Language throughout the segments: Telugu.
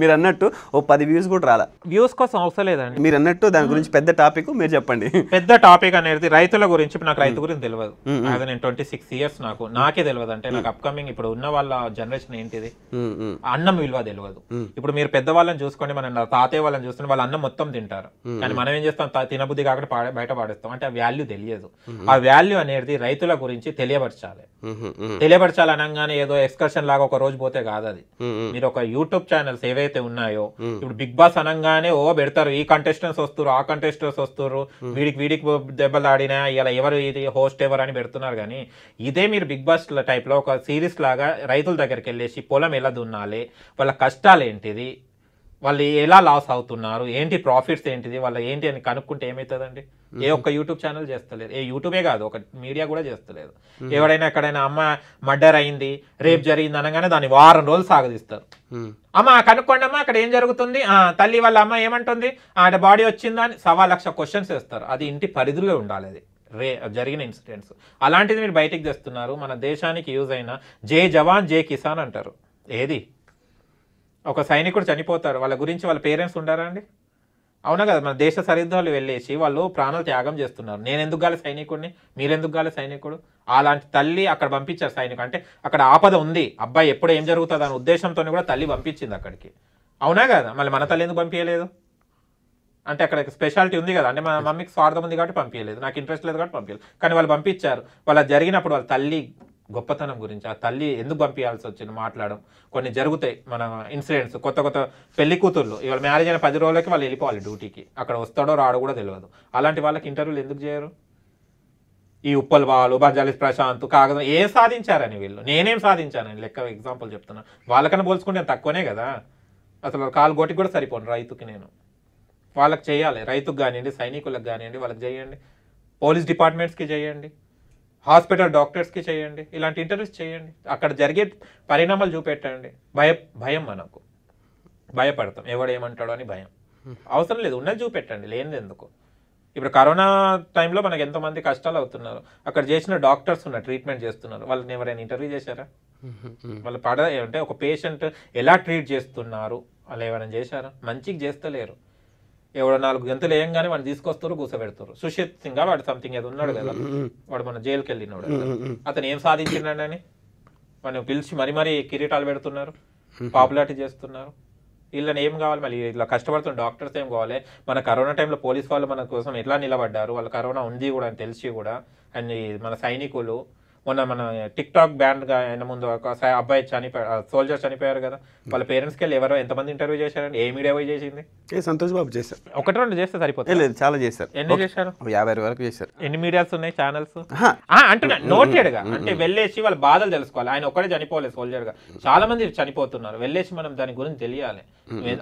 మీరు అన్నట్టు ఓ పది వ్యూస్ కూడా రాలా వ్యూస్ కోసం అవసరం లేదండి మీరు అన్నట్టు దాని hmm. గురించి పెద్ద టాపిక్ మీరు చెప్పండి పెద్ద టాపిక్ అనేది రైతుల గురించి నాకు రైతు hmm. గురించి తెలియదు hmm, నేను ట్వంటీ సిక్స్ ఇయర్స్ నాకు నాకే తెలియదు అంటే నాకు అప్కమింగ్ ఇప్పుడు ఉన్న వాళ్ళ జనరేషన్ ఏంటిది అన్నం విలువ తెలియదు ఇప్పుడు మీరు పెద్ద వాళ్ళని చూసుకోండి మన తాతయ్య వాళ్ళని చూసుకుని వాళ్ళ అన్నం మొత్తం తింటారు కానీ మనం ఏం చేస్తాం తినబుద్ధి కాకుండా బయట పాడేస్తాం అంటే ఆ వాల్యూ తెలియదు ఆ వాల్యూ అనేది రైతుల గురించి తెలియపరచాలి తెలియపరచాలి అనగానే ఏదో ఎక్స్కర్షన్ లాగా ఒక రోజు పోతే కాదు అది మీరు ఒక యూట్యూబ్ ఛానల్స్ ఏవైతే ఏవైతే ఉన్నాయో ఇప్పుడు బిగ్ బాస్ అనగానే ఓ పెడతారు ఈ కంటెస్టెంట్స్ వస్తారు ఆ కంటెస్టెంట్స్ వస్తారు వీడికి వీడికి దెబ్బలు ఆడినా ఇలా ఎవరు ఇది హోస్ట్ ఎవరు అని పెడుతున్నారు కానీ ఇదే మీరు బిగ్ బాస్ టైప్లో ఒక సిరీస్ లాగా రైతుల దగ్గరికి వెళ్ళేసి పొలం ఎలా దున్నాలి వాళ్ళ కష్టాలు ఏంటిది వాళ్ళు ఎలా లాస్ అవుతున్నారు ఏంటి ప్రాఫిట్స్ ఏంటిది వాళ్ళ ఏంటి అని కనుక్కుంటే ఏమవుతుందండి ఏ ఒక్క యూట్యూబ్ ఛానల్ చేస్తలేదు ఏ యూట్యూబే కాదు ఒక మీడియా కూడా చేస్తలేదు ఎవడైనా ఎక్కడైనా అమ్మ మర్డర్ అయింది రేప్ జరిగింది అనగానే దాన్ని వారం రోజులు సాగదీస్తారు అమ్మ కనుక్కోండి అమ్మ అక్కడ ఏం జరుగుతుంది ఆ తల్లి వాళ్ళ అమ్మ ఏమంటుంది ఆడ బాడీ వచ్చిందా అని సవా లక్ష క్వశ్చన్స్ వేస్తారు అది ఇంటి పరిధిలో ఉండాలి అది రే జరిగిన ఇన్సిడెంట్స్ అలాంటిది మీరు బయటికి తెస్తున్నారు మన దేశానికి యూజ్ అయిన జే జవాన్ జే కిసాన్ అంటారు ఏది ఒక సైనికుడు చనిపోతారు వాళ్ళ గురించి వాళ్ళ పేరెంట్స్ ఉండారా అండి అవునా కదా మన దేశ సరిహద్దులు వెళ్ళేసి వాళ్ళు ప్రాణాలు త్యాగం చేస్తున్నారు నేను ఎందుకు గాలి సైనికుడిని మీరెందుకు గాలి సైనికుడు అలాంటి తల్లి అక్కడ పంపించారు సైనికుడు అంటే అక్కడ ఆపద ఉంది అబ్బాయి ఎప్పుడు ఏం జరుగుతుంది అనే ఉద్దేశంతో కూడా తల్లి పంపించింది అక్కడికి అవునా కదా మళ్ళీ మన తల్లి ఎందుకు పంపించలేదు అంటే అక్కడ స్పెషాలిటీ ఉంది కదా అంటే మా మమ్మీకి స్వార్థం ఉంది కాబట్టి పంపించలేదు నాకు ఇంట్రెస్ట్ లేదు కాబట్టి పంపించలేదు కానీ వాళ్ళు పంపించారు వాళ్ళు జరిగినప్పుడు వాళ్ళ తల్లి గొప్పతనం గురించి ఆ తల్లి ఎందుకు పంపించాల్సి వచ్చింది మాట్లాడడం కొన్ని జరుగుతాయి మన ఇన్సిడెంట్స్ కొత్త కొత్త పెళ్లి కూతుర్లు ఇవాళ మ్యారేజ్ అయిన పది రోజులకి వాళ్ళు వెళ్ళిపోవాలి డ్యూటీకి అక్కడ వస్తాడో రాడో కూడా తెలియదు అలాంటి వాళ్ళకి ఇంటర్వ్యూలు ఎందుకు చేయరు ఈ ఉప్పల్ బాలు బంజాలి ప్రశాంత్ కాగదం ఏం సాధించారని వీళ్ళు నేనేం సాధించానని లెక్క ఎగ్జాంపుల్ చెప్తున్నా వాళ్ళకన్నా పోల్చుకుంటే తక్కువనే కదా అసలు కాలు గోటికి కూడా సరిపోను రైతుకి నేను వాళ్ళకి చేయాలి రైతుకు కానివ్వండి సైనికులకు కానివ్వండి వాళ్ళకి చేయండి పోలీస్ డిపార్ట్మెంట్స్కి చేయండి హాస్పిటల్ డాక్టర్స్కి చేయండి ఇలాంటి ఇంటర్వ్యూస్ చేయండి అక్కడ జరిగే పరిణామాలు చూపెట్టండి భయ భయం మనకు భయపడతాం ఎవడు ఏమంటాడో అని భయం అవసరం లేదు ఉన్నది చూపెట్టండి లేనిది ఎందుకు ఇప్పుడు కరోనా టైంలో మనకు ఎంతమంది కష్టాలు అవుతున్నారు అక్కడ చేసిన డాక్టర్స్ ఉన్నారు ట్రీట్మెంట్ చేస్తున్నారు వాళ్ళని ఎవరైనా ఇంటర్వ్యూ చేశారా వాళ్ళు పడ అంటే ఒక పేషెంట్ ఎలా ట్రీట్ చేస్తున్నారు వాళ్ళు ఎవరైనా చేశారా మంచిగా చేస్తలేరు ఎవడో నాలుగు గంటలు గానీ వాడిని తీసుకొస్తారు కూర్చోబెడతారు సుషిత్ సింగ్ వాడు సంథింగ్ ఏదో ఉన్నాడు కదా వాడు మన జైలుకి వెళ్ళినోడు అతను ఏం సాధించిండని వాడిని పిలిచి మరీ మరీ కిరీటాలు పెడుతున్నారు పాపులారిటీ చేస్తున్నారు వీళ్ళని ఏం కావాలి మళ్ళీ ఇట్లా కష్టపడుతున్న డాక్టర్స్ ఏం కావాలి మన కరోనా టైంలో పోలీస్ వాళ్ళు మన కోసం ఎట్లా నిలబడ్డారు వాళ్ళు కరోనా ఉంది కూడా అని తెలిసి కూడా అండ్ మన సైనికులు మొన్న మన టిక్ టాక్ బ్యాండ్ గా ఆయన ముందు ఒక అబ్బాయి చనిపోయారు సోల్జర్ చనిపోయారు కదా వాళ్ళ పేరెంట్స్కి వెళ్ళి ఎవరో ఎంతమంది ఇంటర్వ్యూ చేశారని ఏ మీడియా పోయి చేసింది ఏ సంతోష్ బాబు చేశారు ఒకటి రెండు చేస్తే సరిపోతుంది చాలా చేశారు ఎన్ని చేశారు యాభై వరకు చేశారు ఎన్ని మీడియాస్ ఉన్నాయి ఛానల్స్ అంటున్నా నోటెడ్ గా అంటే వెళ్ళేసి వాళ్ళ బాధలు తెలుసుకోవాలి ఆయన ఒక్కడే చనిపోలేదు సోల్జర్ గా చాలా మంది చనిపోతున్నారు వెళ్ళేసి మనం దాని గురించి తెలియాలి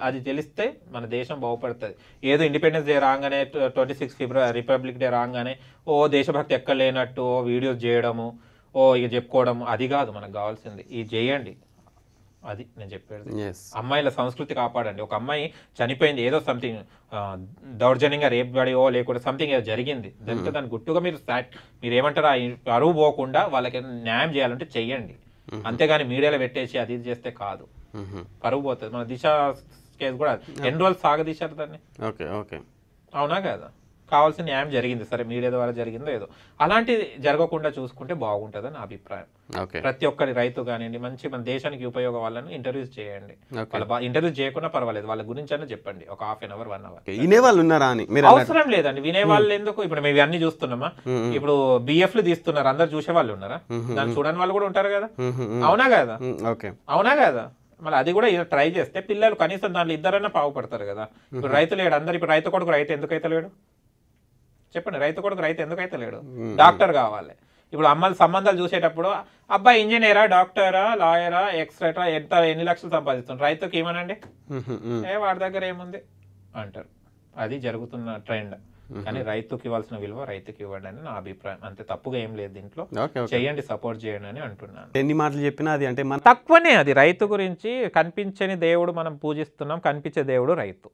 అది తెలిస్తే మన దేశం బాగుపడుతుంది ఏదో ఇండిపెండెన్స్ డే రాగానే twenty six February republic day రాగానే ఓ దేశభక్తి ఎక్కడ లేనట్టు ఓ వీడియోస్ చేయడము ఓ ఇక చెప్పుకోవడం అది కాదు మనకు కావాల్సింది ఇది చేయండి అది నేను చెప్పేది అమ్మాయిల సంస్కృతి కాపాడండి ఒక అమ్మాయి చనిపోయింది ఏదో సంథింగ్ దౌర్జన్యంగా రేపు పడియో లేకుంటే సంథింగ్ ఏదో జరిగింది hmm. దాంతో దాని గుట్టుగా మీరు మీరు ఏమంటారు అరువు పోకుండా వాళ్ళకి న్యాయం చేయాలంటే చెయ్యండి hmm. అంతేగాని మీడియాలో పెట్టేసి అది ఇది చేస్తే కాదు hmm. పరువు పోతుంది మన దిశ కేసు కూడా ఎన్ని రోజులు సాగదీశారు దాన్ని ఓకే ఓకే అవునా కదా కావాల్సిన న్యాయం జరిగింది సరే మీడియా ద్వారా జరిగిందో ఏదో అలాంటిది జరగకుండా చూసుకుంటే బాగుంటుంది నా అభిప్రాయం ప్రతి ఒక్కరి రైతు కానివ్వండి మంచి మన దేశానికి ఉపయోగ వాళ్ళని ఇంటర్వ్యూస్ చేయండి వాళ్ళ ఇంటర్వ్యూస్ చేయకుండా పర్వాలేదు వాళ్ళ గురించి అయినా చెప్పండి ఒక half an hour one hour వినేవాళ్ళు ఉన్నారా అని అవసరం లేదండి వినేవాళ్ళు ఎందుకు ఇప్పుడు మేము అన్ని చూస్తున్నామా ఇప్పుడు బిఎఫ్ లు తీస్తున్నారు అందరు చూసే వాళ్ళు ఉన్నారా దాన్ని చూడని వాళ్ళు కూడా ఉంటారు కదా అవునా కదా అవునా కదా మళ్ళీ అది కూడా ట్రై చేస్తే పిల్లలు కనీసం దాంట్లో ఇద్దరైనా పావుపడతారు కదా ఇప్పుడు రైతు లేడు అందరు ఇప్పుడు రైతు కొడుకు రైతు ఎందుకైతే లేడు చెప్పండి రైతు కొడుకు రైతు ఎందుకు అయితే లేడు డాక్టర్ కావాలి ఇప్పుడు అమ్మాయిల సంబంధాలు చూసేటప్పుడు అబ్బాయి ఇంజనీరా డాక్టరా లాయరా ఎక్స్ట్రా ఎంత ఎన్ని లక్షలు సంపాదిస్తుంది రైతుకి ఏమనండి ఏ వాడి దగ్గర ఏముంది అంటారు అది జరుగుతున్న ట్రెండ్ కానీ రైతుకి ఇవ్వాల్సిన విలువ రైతుకి ఇవ్వండి అని నా అభిప్రాయం అంతే తప్పుగా ఏం లేదు దీంట్లో చేయండి సపోర్ట్ చేయండి అని అంటున్నాను ఎన్ని మాటలు చెప్పినా అది అంటే మన తక్కువనే అది రైతు గురించి కనిపించని దేవుడు మనం పూజిస్తున్నాం కనిపించే దేవుడు రైతు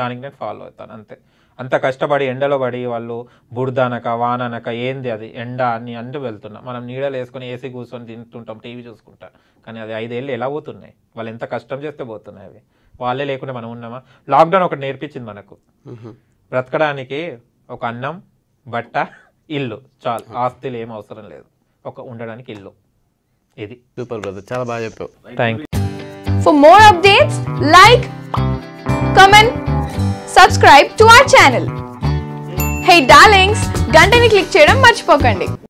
దానికి నేను ఫాలో అవుతాను అంతే అంత కష్టపడి ఎండలో పడి వాళ్ళు బురదనక వాననక ఏంది అది ఎండ అని అంటూ వెళ్తున్నాం మనం నీడలు వేసుకొని ఏసీ కూర్చొని తింటుంటాం టీవీ చూసుకుంటాం కానీ అది ఐదేళ్ళు ఎలా పోతున్నాయి వాళ్ళు ఎంత కష్టం చేస్తే పోతున్నాయి అవి వాళ్ళే లేకుండా మనం ఉన్నామా లాక్డౌన్ ఒకటి నేర్పించింది మనకు బ్రతకడానికి ఒక అన్నం బట్ట ఇల్లు చాలు ఆస్తులు ఏం అవసరం లేదు ఒక ఉండడానికి ఇల్లు ఇది సూపర్ బ్రదర్ చాలా బాగా చెప్పావు thank you for more updates like comment subscribe to our channel hey darlings గంటని క్లిక్ చేయడం మర్చిపోకండి